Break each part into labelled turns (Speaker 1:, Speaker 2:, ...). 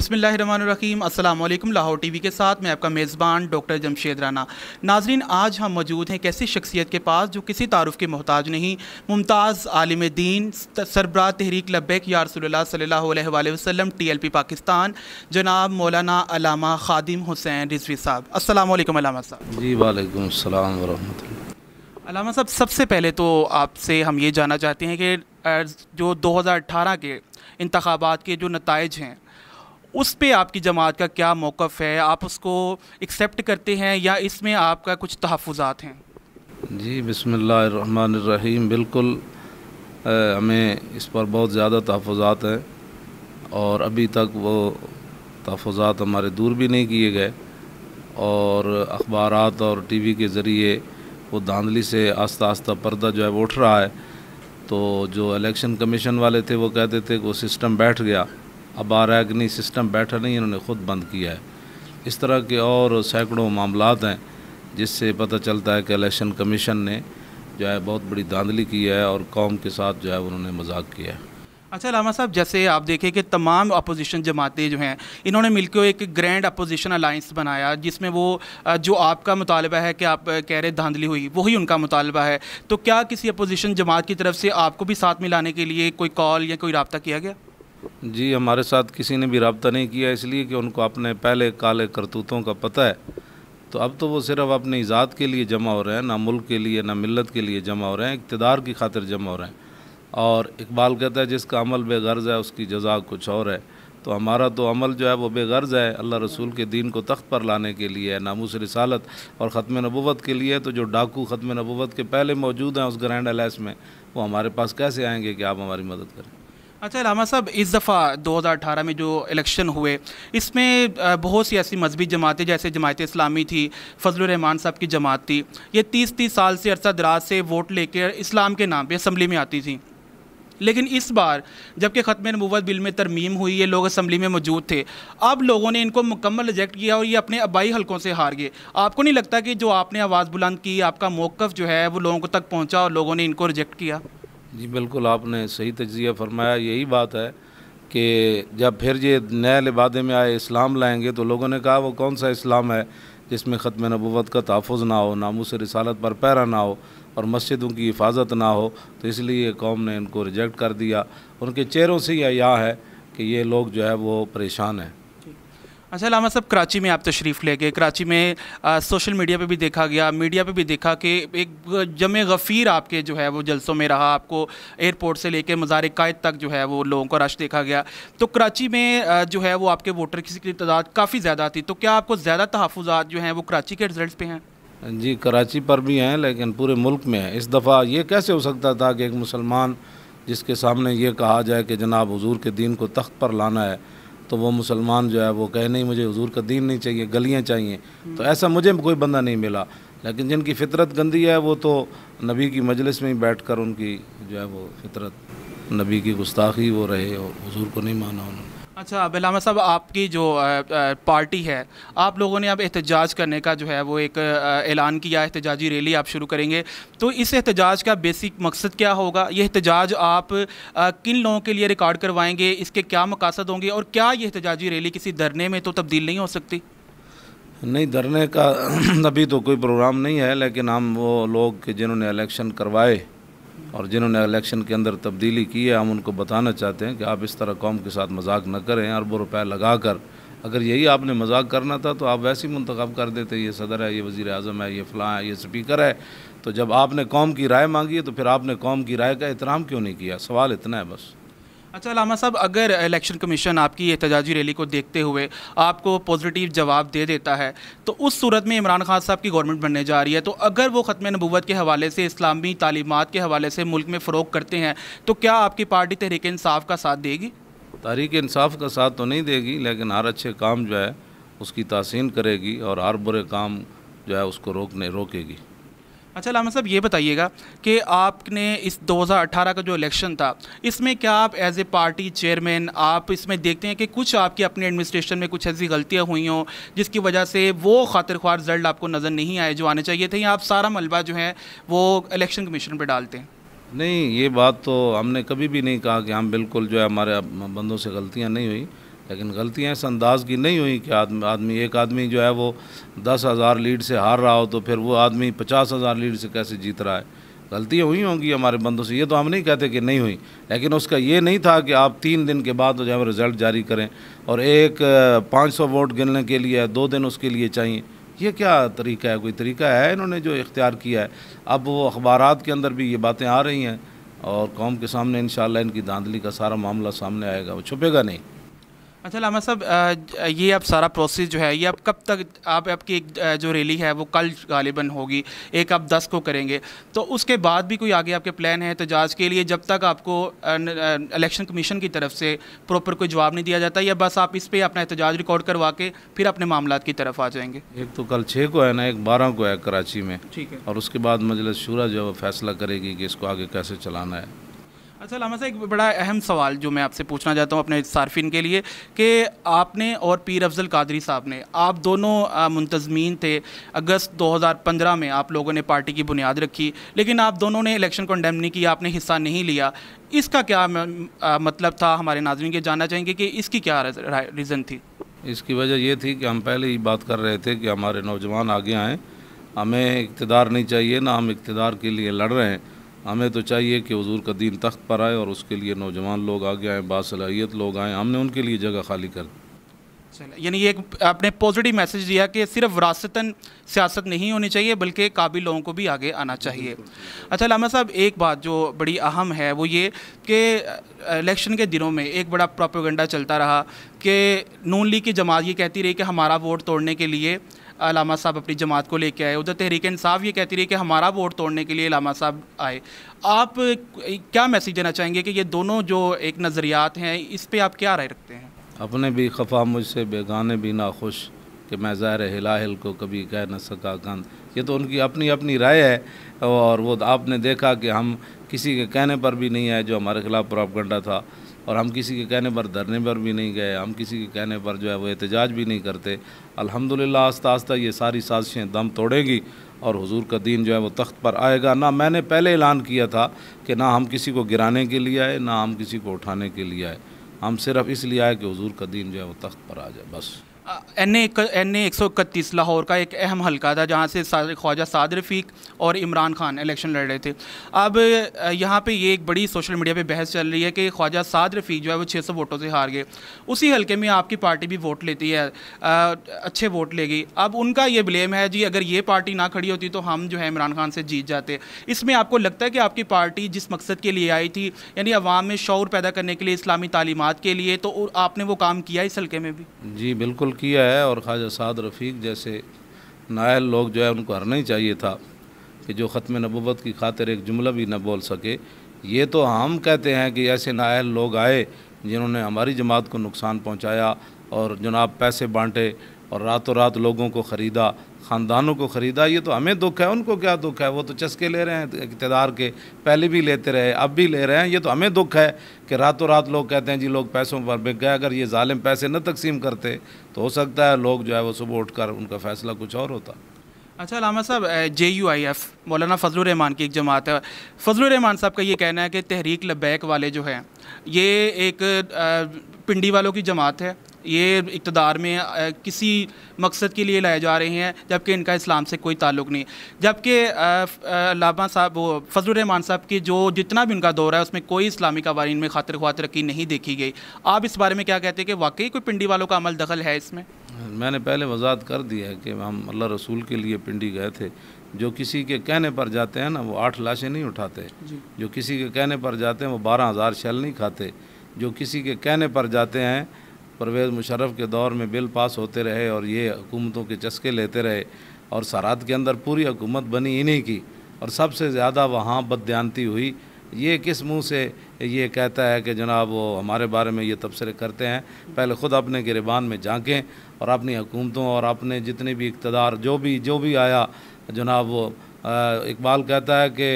Speaker 1: अस्सलाम अल्लाम Lahore T V के साथ मैं आपका मेज़बान डॉक्टर जमशेद राना नाजरीन आज हम मौजूद हैं कैसी शख्सियत के पास जो किसी तारफ़ के मोहताज नहीं मुमताज़ आलिम दीन सरबरा तहरीक लब्बैक या सल्ला वसलम टी एल पी पाकिस्तान जनाब मौलाना अलामा खादिम हुसैन रिजवी साहब असलम अलामा साहब
Speaker 2: जी वालेकुम
Speaker 1: अलामा साहब सबसे पहले तो आपसे हम ये जानना चाहते हैं कि जो दो हज़ार अठारह के इंतबात के जो नतज हैं उस पर आपकी जमात का क्या मौक़ है आप उसको एक्सेप्ट करते हैं या इसमें आपका कुछ तहफ़ात हैं
Speaker 2: जी बसमीम बिल्कुल आ, हमें इस पर बहुत ज़्यादा तहफ़ात हैं और अभी तक वो तहफ़ात हमारे दूर भी नहीं किए गए और अखबार और टी वी के ज़रिए वो धांधली से आस्ता आस्ता पर्दा जो है वो उठ रहा है तो जो इलेक्शन कमीशन वाले थे वो कहते थे कि वो सिस्टम बैठ गया अब अग्नि सिस्टम बैठा नहीं इन्होंने ख़ुद बंद किया है इस तरह के और सैकड़ों मामला हैं जिससे पता चलता है कि इलेक्शन कमीशन ने जो है बहुत बड़ी धांधली की है और कौम के साथ जो है उन्होंने मजाक किया है
Speaker 1: अच्छा लामा साहब जैसे आप देखें कि तमाम अपोजिशन जमातें जो हैं इन्होंने मिलकर एक ग्रैंड अपोजिशन अलाइंस बनाया जिसमें वो जो आपका मुतालबा है कि आप कह रहे धांधली हुई वही उनका मुतालबा है तो क्या किसी अपोजिशन जमात की तरफ से आपको भी साथ मिलाने के लिए कोई कॉल या कोई रबता किया गया
Speaker 2: जी हमारे साथ किसी ने भी रबता नहीं किया इसलिए कि उनको अपने पहले काले करतूतों का पता है तो अब तो वो सिर्फ अपने ईजाद के लिए जमा हो रहे हैं ना मुल्क के लिए ना मिलत के लिए जमा हो रहे हैं इकतदार की खातिर जमा हो रहे हैं और इकबाल कहता है जिसका अमल बेगर्ज है उसकी जजा कुछ और है तो हमारा तो अमल जो है वो बेगर्ज है अल्लाह रसूल के दीन को तख्त पर लाने के लिए है नामूस रसालत और ख़त्म नबूत के लिए तो जो डाकू ख़त्म नबूत के पहले मौजूद हैं उस ग्रैंड एलैस में वो हमारे पास कैसे आएंगे कि आप हमारी मदद करें
Speaker 1: अच्छा लामा साहब इस दफ़ा 2018 में जो इलेक्शन हुए इसमें बहुत सी ऐसी मजहबी जमातें जैसे जमायत इस्लामी थी फजल रहमान साहब की जमात थी ये 30-30 साल से अरसा दराज से वोट लेकर इस्लाम के नाम पे असम्बली में आती थी लेकिन इस बार जबकि ख़त्म नबूत बिल में तरमीम हुई ये लोग असम्बली में मौजूद थे अब लोगों ने इनको मुकम्मल रिजेक्ट किया और ये अपने आबाई हलकों से हार गए आपको नहीं लगता कि जो आपने आवाज़ बुलंद की आपका मौक़ जो है वो लोगों तक पहुँचा और लोगों ने इनको रिजेक्ट किया
Speaker 2: जी बिल्कुल आपने सही तजिया फरमाया यही बात है कि जब फिर ये नए लिबादे में आए इस्लाम लाएंगे तो लोगों ने कहा वो कौन सा इस्लाम है जिसमें ख़त्म नबूत का तहफ़ ना हो नामों से रसालत पर पैरा ना हो और मस्जिदों की हिफाजत ना हो तो इसलिए कौम ने इनको रिजेक्ट कर दिया उनके चेहरों से यह है कि ये लोग जो है वो परेशान हैं
Speaker 1: अच्छा लामा साहब कराची में आप तशरीफ़ तो ले गए कराची में आ, सोशल मीडिया पे भी देखा गया मीडिया पे भी देखा कि एक जम गफ़ीर आपके जो है वो जलसों में रहा आपको एयरपोर्ट से लेके मज़ार कायद तक जो है वो लोगों का रश देखा गया तो कराची में जो है वो आपके वोटर की तादाद काफ़ी ज़्यादा थी तो क्या आपको ज़्यादा तहफ़ात जो हैं वो कराची के रिजल्ट पर
Speaker 2: हैं जी कराची पर भी हैं लेकिन पूरे मुल्क में है इस दफ़ा ये कैसे हो सकता था कि एक मुसलमान जिसके सामने ये कहा जाए कि जनाब हजूर के दीन को तख्त पर लाना है तो वो मुसलमान जो है वो कहे नहीं मुझे हजूर का दीन नहीं चाहिए गलियाँ चाहिए तो ऐसा मुझे कोई बंदा नहीं मिला लेकिन जिनकी फितरत गंदी है वो तो नबी की मजलिस में ही बैठ कर उनकी जो है वो फितरत नबी की गुस्ताखी वो रहे और हजूर को नहीं माना उन्होंने
Speaker 1: अच्छा बिलामा साहब आपकी जो पार्टी है आप लोगों ने अब एहतजाज करने का जो है वो एक ऐलान किया एहतजाजी रैली आप शुरू करेंगे तो इस एहतजाज का बेसिक मकसद क्या होगा ये एहतजाज आप किन लोगों के लिए रिकॉर्ड करवाएंगे इसके क्या मकासद होंगे और क्या ये एहतजाजी रैली किसी धरने में तो तब्दील नहीं हो सकती
Speaker 2: नहीं धरने का अभी तो कोई प्रोग्राम नहीं है लेकिन हम वो लोग जिन्होंने इलेक्शन करवाए और जिन्होंने इलेक्शन के अंदर तब्दीली की है हम उनको बताना चाहते हैं कि आप इस तरह कौम के साथ मजाक न करें अरबों रुपये लगा कर अगर यही आपने मजाक करना था तो आप वैसे ही मंतखब कर देते ये सदर है ये वज़ी अजम है ये फ़लाँ है ये स्पीकर है तो जब आपने कौम की राय मांगी है तो फिर आपने कौम की राय का एहतराम क्यों नहीं किया सवाल इतना है बस
Speaker 1: अच्छा लामा साहब अगर इलेक्शन कमीशन आपकी एहतजाजी रैली को देखते हुए आपको पॉजिटिव जवाब दे देता है तो उस सूरत में इमरान खान साहब की गवर्नमेंट बनने जा रही है तो अगर वो ख़त्म नबूत के हवाले से इस्लामी तालीमत के हवाले से मुल्क में फ़रोग करते हैं तो क्या आपकी पार्टी तहरीक इसाफ़ का साथ देगी तहरीक इसाफ़ का साथ तो नहीं देगी
Speaker 2: लेकिन हर अच्छे काम जो है उसकी तसन करेगी और हर बुरे काम जो है उसको रोकने रोकेगी
Speaker 1: अच्छा लामा साहब ये बताइएगा कि आपने इस 2018 का जो इलेक्शन था इसमें क्या आप एज ए पार्टी चेयरमैन आप इसमें देखते हैं कि कुछ आपकी अपने एडमिनिस्ट्रेशन में कुछ ऐसी गलतियां हुई हों जिसकी वजह से वो खातिर ख्वार रिजल्ट आपको नज़र नहीं आए जो आने चाहिए थे या आप सारा मलबा जो है वो इलेक्शन कमीशन पर डालते हैं
Speaker 2: नहीं ये बात तो हमने कभी भी नहीं कहा कि हम बिल्कुल जो है हमारे बंदों से गलतियाँ नहीं हुई लेकिन गलतियाँ इस अंदाज की नहीं हुई कि आदमी आदमी एक आदमी जो है वो दस हज़ार लीड से हार रहा हो तो फिर वो आदमी पचास हज़ार लीड से कैसे जीत रहा है गलतियाँ हुई होंगी हमारे बंदों से ये तो हम नहीं कहते कि नहीं हुई लेकिन उसका ये नहीं था कि आप तीन दिन के बाद जो है रिज़ल्ट जारी करें और एक पाँच सौ वोट गिनने के लिए दो दिन उसके लिए चाहिए ये क्या तरीका है कोई तरीका है इन्होंने जो इख्तियार किया है अब वो अखबार के अंदर भी ये बातें आ रही हैं और कौम के सामने इन इनकी धांधली का सारा मामला सामने आएगा वो छुपेगा नहीं
Speaker 1: अच्छा लामा साहब ये अब सारा प्रोसेस जो है ये अब कब तक आप आपकी एक जो रैली है वो कल गालिबन होगी एक आप दस को करेंगे तो उसके बाद भी कोई आगे आपके प्लान है तजाज तो के लिए जब तक आपको इलेक्शन कमीशन की तरफ से प्रॉपर कोई जवाब नहीं दिया जाता या बस आप इस पर अपना एहतजाज रिकॉर्ड करवा के फिर अपने मामला की तरफ आ जाएंगे
Speaker 2: एक तो कल छः को है ना एक बारह को है कराची में ठीक है और उसके बाद मजलस शूरा जो है फैसला करेगी कि इसको आगे कैसे चलाना है
Speaker 1: अच्छा लामा साहब एक बड़ा अहम सवाल जो मैं आपसे पूछना चाहता हूँ अपने सार्फिन के लिए कि आपने और पीर अफजल कादरी साहब ने आप दोनों मुंतजमीन थे अगस्त 2015 में आप लोगों ने पार्टी की बुनियाद रखी लेकिन आप दोनों ने इलेक्शन कंडेम नहीं किया आपने हिस्सा नहीं लिया इसका क्या मतलब था हमारे नाजरन के जानना चाहेंगे कि इसकी क्या रीज़न थी
Speaker 2: इसकी वजह ये थी कि हम पहले ही बात कर रहे थे कि हमारे नौजवान आगे आएँ हमें इकतदार नहीं चाहिए ना हम इकतदार के लिए लड़ रहे हैं हमें तो चाहिए कि हजूर का दीन तख्त पर आए और उसके लिए नौजवान लोग आगे आएँ बासलाहियत लोग आएँ हमने उनके लिए जगह खाली कर
Speaker 1: यानी ये एक आपने पॉजिटिव मैसेज दिया कि सिर्फ वरासतन सियासत नहीं होनी चाहिए बल्कि काबिल लोगों को भी आगे आना चाहिए अच्छा लामा साहब एक बात जो बड़ी अहम है वो ये कि इलेक्शन के दिनों में एक बड़ा प्रोपोगंडा चलता रहा कि नून लीग की जमात ये कहती रही कि हमारा वोट तोड़ने के लिए लामा साहब अपनी जमात को लेके आए उधर तहरीक इंसाफ ये कहती रही कि हमारा वोट तोड़ने के लिए लामा साहब आए आप क्या मैसेज देना चाहेंगे कि ये दोनों जो एक नज़रियात हैं इस पर आप क्या राय रखते हैं
Speaker 2: अपने भी खफा मुझसे बेगाने भी नाखुश कि मैं ज़ाहिर हिला हिल को कभी कह न सका गंद ये तो उनकी अपनी अपनी राय है और वो आपने देखा कि हम किसी के कहने पर भी नहीं आए जो हमारे खिलाफ प्रॉपगंडा था और हम किसी के कहने पर धरने पर भी नहीं गए हम किसी के कहने पर जो है वो एहतजाज भी नहीं करते अल्हम्दुलिल्लाह आस्ता आस्ता ये सारी साजिशें दम तोड़ेंगी और हुजूर का दीन जो है वो तख्त पर आएगा ना मैंने पहले ऐलान किया था कि ना हम किसी को गिराने के लिए आए ना हम किसी को उठाने के लिए आए हम सिर्फ इसलिए आए कि हुजूर का दीन जो है वो तख्त
Speaker 1: पर आ जाए बस एन ए एन एक सौ इकतीस लाहौर का एक अहम हलका था जहाँ से ख्वाजा साद रफीक और इमरान खान इलेक्शन लड़ रहे थे अब यहाँ पे ये एक बड़ी सोशल मीडिया पे बहस चल रही है कि ख्वाजा साद रफीक जो है वो 600 वोटों से हार गए उसी हलके में आपकी पार्टी भी वोट लेती है अच्छे वोट लेगी अब उनका ये ब्लेम है जी अगर ये पार्टी ना खड़ी होती तो हम जो है इमरान खान से जीत जाते इसमें आपको लगता है कि आपकी पार्टी जिस मकसद के लिए आई थी यानी अवाम में शौर पैदा करने के लिए इस्लामी तालीमत के लिए तो आपने वो काम किया इस हल्के में भी
Speaker 2: जी बिल्कुल किया है और ख्वाजा साद रफ़ीक जैसे नायल लोग जो है उनको हरना ही चाहिए था कि जो ख़त्म नबूत की खातिर एक जुमला भी न बोल सके ये तो हम कहते हैं कि ऐसे नायल लोग आए जिन्होंने हमारी जमात को नुकसान पहुँचाया और जनाब पैसे बांटे और रातों रात लोगों को ख़रीदा ख़ानदानों को ख़रीदा ये तो हमें दुख है उनको क्या दुख है वो तो चस्के ले रहे हैं इकतदार के पहले भी लेते रहे अब भी ले रहे हैं ये तो हमें दुख है कि रातों रात लोग कहते हैं जी लोग पैसों पर बिक गए अगर ये ालिम पैसे न तकसीम करते तो हो सकता है लोग जो है वो सुबह उठ कर उनका फ़ैसला कुछ और होता
Speaker 1: अच्छा लामा साहब जे यू आई एफ़ मौलाना फजलरहमान की एक जमात है फजलरहमान साहब का ये कहना है कि तहरीक लबैक वाले जो हैं ये एक पिंडी वालों की जमात है ये इकतदार में किसी मकसद के लिए लाए जा रहे हैं जबकि इनका इस्लाम से कोई ताल्लुक नहीं जबकि लामा साहब वो फजलरहमान साहब की जो जितना भी उनका दौर है उसमें कोई इस्लामी कवानीन में खातर खुआ तरक्की नहीं देखी गई आप इस बारे में क्या कहते हैं कि वाकई कोई पिंडी वालों का अमल दखल है इसमें
Speaker 2: मैंने पहले वजात कर दिया है कि हम अल्लाह रसूल के लिए पिंडी गए थे जो किसी के कहने पर जाते हैं ना वो आठ लाशें नहीं उठाते जो किसी के कहने पर जाते हैं वो बारह हज़ार शैल नहीं खाते जो किसी के कहने पर जाते हैं परवेज़ मुशर्रफ के दौर में बिल पास होते रहे और ये हुकूमतों के चस्के लेते रहे और सरात के अंदर पूरी हुकूमत बनी इन्हीं की और सबसे ज़्यादा वहाँ बदती हुई ये किस मुंह से ये कहता है कि जनाब वो हमारे बारे में ये तबसरे करते हैं पहले ख़ुद अपने गिरबान में झाँकें और अपनी हुकूमतों और अपने जितने भी इकतदार जो भी जो भी आया जनाब वो इकबाल कहता है कि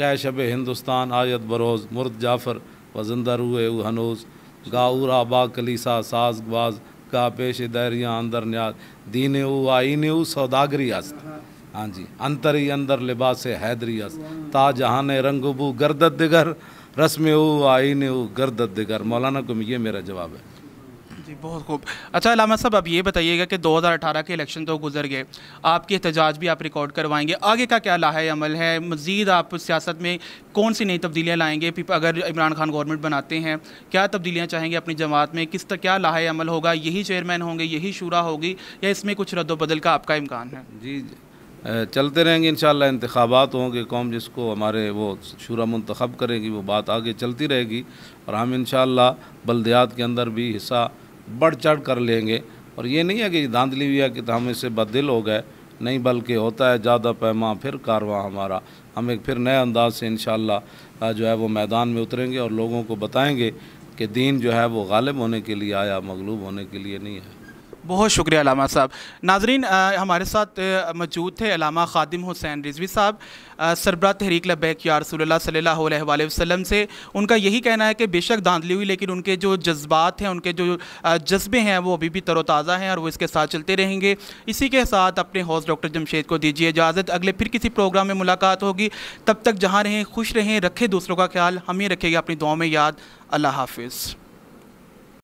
Speaker 2: कै शब हिंदुस्तान आयत बरोज़ मुर्द जाफ़र व जिंदा रूए हनोज़ गाऊरा बा कलीसा साज गवाज का पेश दरिया अंदर न्याज दीने ऊ आईने ऊ सौदागरी अस्त हाँ जी अंतर ही अंदर लिबास हैदरी अस्त रंग बू गर्दत दिगर रस्म ऊ आईने ऊ गर्दत दिगर मौलाना को ये मेरा जवाब है
Speaker 1: जी बहुत खूब अच्छा अलामा साहब आप ये बताइएगा कि 2018 के इलेक्शन तो गुजर गए आपके एहतजाज भी आप रिकॉर्ड करवाएंगे आगे का क्या लाहे अमल है मज़ीद आप सियासत में कौन सी नई तब्दीलियाँ लाएंगे अगर इमरान खान गवर्नमेंट बनाते हैं क्या तब्दीलियाँ चाहेंगे अपनी जमात में किस तरह क्या लाहे अमल होगा यही चेयरमैन होंगे यही शुरा होगी या इसमें कुछ रद्दबदल का आपका इम्कान है जी
Speaker 2: चलते रहेंगे इन इंतबात होंगे कौम जिसको हमारे वो शुरा मंतखब करेगी वो बात आगे चलती रहेगी और हम इन बल्दियात के अंदर भी हिस्सा बढ़ चढ़ कर लेंगे और ये नहीं है कि धांधली है कि तो हम इससे बदिल हो गए नहीं बल्कि होता है ज़्यादा पैमा फिर कारवा हमारा हम एक फिर नए अंदाज से इन जो है वो मैदान में उतरेंगे और लोगों को बताएंगे कि दीन जो है वो गालिब होने के लिए आया मगलूब होने के लिए नहीं है
Speaker 1: बहुत शुक्रिया अलामा साहब नाजरीन आ, हमारे साथ मौजूद थे अलामा खादिम हुसैन रिजवी साहब सरबरा तहरीक लबैक या रसोल्ला सल वसम से उनका यही कहना है कि बेशक धांधली हुई लेकिन उनके जो जज्बात हैं उनके जो जज्बे हैं वो अभी भी तरोताज़ा हैं और वो इसके साथ चलते रहेंगे इसी के साथ अपने हौस डॉक्टर जमशेद को दीजिए इजाज़त अगले फिर किसी प्रोग्राम में मुलाकात होगी तब तक जहाँ रहें खुश रहें रखें दूसरों का ख्याल हमें रखेगा अपनी दुआ में याद अल्लाह हाफिज़